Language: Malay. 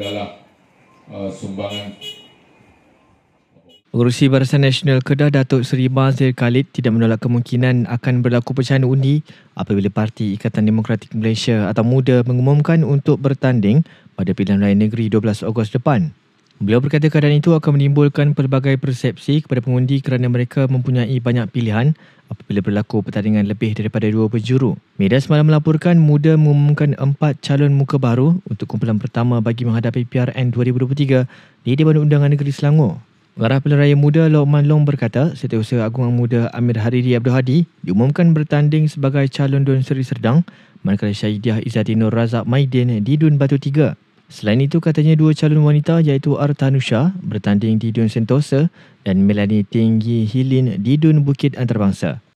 adalah uh, sumbangan Pengurusi Barisan Nasional Kedah Datuk Seri Mazir Khalid tidak menolak kemungkinan akan berlaku pecahan undi apabila Parti Ikatan Demokratik Malaysia atau MUDA mengumumkan untuk bertanding pada pilihan raya negeri 12 Ogos depan. Beliau berkata keadaan itu akan menimbulkan pelbagai persepsi kepada pengundi kerana mereka mempunyai banyak pilihan apabila berlaku pertandingan lebih daripada dua penjuru. Media semalam melaporkan muda mengumumkan empat calon muka baru untuk kumpulan pertama bagi menghadapi PRN 2023 di Dewan Undangan Negeri Selangor. Pengarah Pilihan Raya Muda Lokman Long berkata Setiausaha Agung Muda Amir Hariri Abdul Hadi diumumkan bertanding sebagai calon Dun Seri Serdang manakala Syahidiah Izzati Nur Razak Maidin di Dun Batu 3. Selain itu katanya dua calon wanita iaitu Artanusha bertanding di Dun Sentosa dan Melanie Tinggi Hilin di Dun Bukit Antarabangsa.